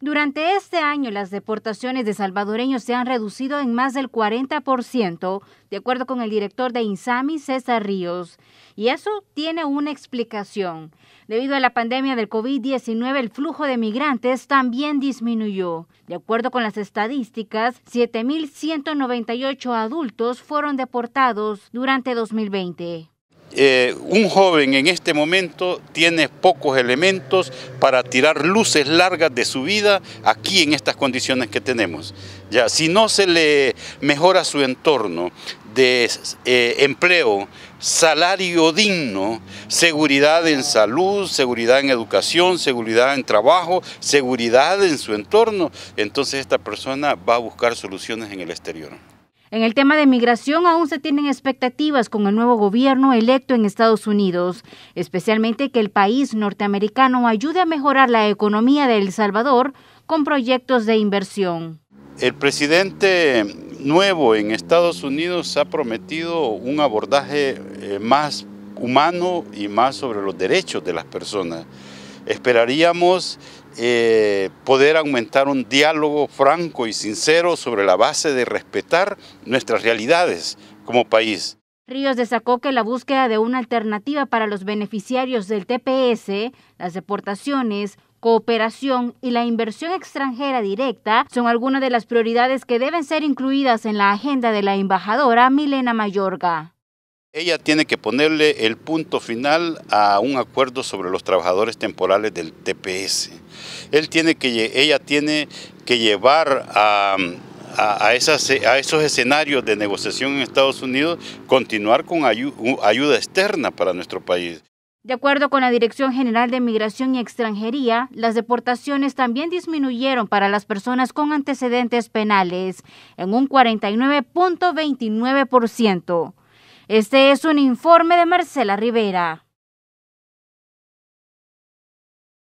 Durante este año, las deportaciones de salvadoreños se han reducido en más del 40%, de acuerdo con el director de INSAMI, César Ríos. Y eso tiene una explicación. Debido a la pandemia del COVID-19, el flujo de migrantes también disminuyó. De acuerdo con las estadísticas, 7.198 adultos fueron deportados durante 2020. Eh, un joven en este momento tiene pocos elementos para tirar luces largas de su vida aquí en estas condiciones que tenemos. Ya, si no se le mejora su entorno de eh, empleo, salario digno, seguridad en salud, seguridad en educación, seguridad en trabajo, seguridad en su entorno, entonces esta persona va a buscar soluciones en el exterior. En el tema de migración aún se tienen expectativas con el nuevo gobierno electo en Estados Unidos, especialmente que el país norteamericano ayude a mejorar la economía de El Salvador con proyectos de inversión. El presidente nuevo en Estados Unidos ha prometido un abordaje eh, más humano y más sobre los derechos de las personas esperaríamos eh, poder aumentar un diálogo franco y sincero sobre la base de respetar nuestras realidades como país. Ríos destacó que la búsqueda de una alternativa para los beneficiarios del TPS, las deportaciones, cooperación y la inversión extranjera directa son algunas de las prioridades que deben ser incluidas en la agenda de la embajadora Milena Mayorga. Ella tiene que ponerle el punto final a un acuerdo sobre los trabajadores temporales del TPS. ella tiene que llevar a, esos escenarios de negociación en Estados Unidos, continuar con ayuda externa para nuestro país. De acuerdo con la Dirección General de Migración y Extranjería, las deportaciones también disminuyeron para las personas con antecedentes penales en un 49.29%. Este es un informe de Marcela Rivera.